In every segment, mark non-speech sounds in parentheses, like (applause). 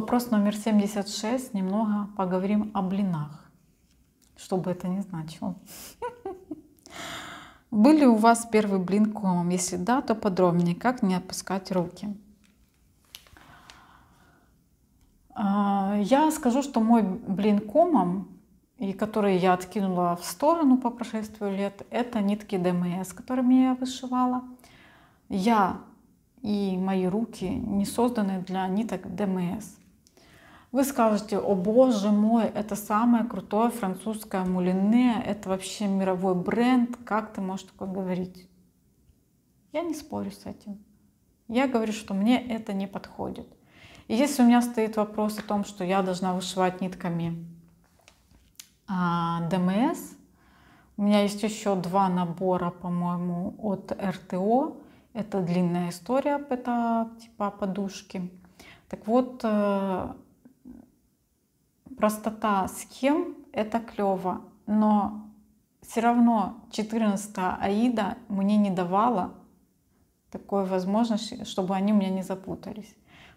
Вопрос номер 76. Немного поговорим о блинах. Что бы это ни значило. (laughs) Были у вас первый блин комом? Если да, то подробнее. Как не отпускать руки? А, я скажу, что мой блин комом, и который я откинула в сторону по прошествию лет, это нитки ДМС, которыми я вышивала. Я и мои руки не созданы для ниток ДМС. Вы скажете, о боже мой, это самое крутое французское мулине, это вообще мировой бренд, как ты можешь такое говорить? Я не спорю с этим. Я говорю, что мне это не подходит. И если у меня стоит вопрос о том, что я должна вышивать нитками а, ДМС, у меня есть еще два набора, по-моему, от РТО. Это длинная история, это типа подушки. Так вот, э, простота схем — это клево, но все равно 14 АИДа мне не давала такой возможности, чтобы они у меня не запутались.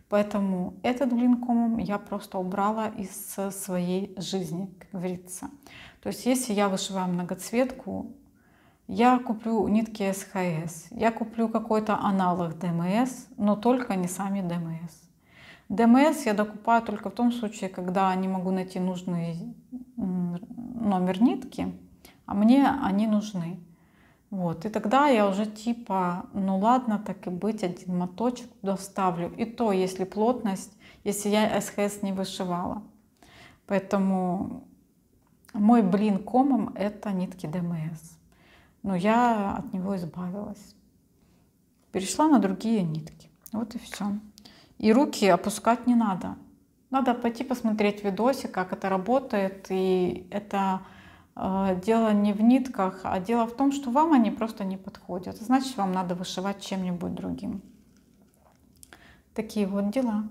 Поэтому этот блинкомом я просто убрала из своей жизни, как говорится. То есть если я вышиваю многоцветку, я куплю нитки СХС, я куплю какой-то аналог ДМС, но только не сами ДМС. ДМС я докупаю только в том случае, когда не могу найти нужный номер нитки, а мне они нужны. Вот, и тогда я уже типа, ну ладно, так и быть, один моточек доставлю. И то, если плотность, если я СХС не вышивала. Поэтому мой блин комом это нитки ДМС. Но я от него избавилась. Перешла на другие нитки. Вот и все. И руки опускать не надо. Надо пойти посмотреть видосик, как это работает. И это э, дело не в нитках, а дело в том, что вам они просто не подходят. Значит, вам надо вышивать чем-нибудь другим. Такие вот дела.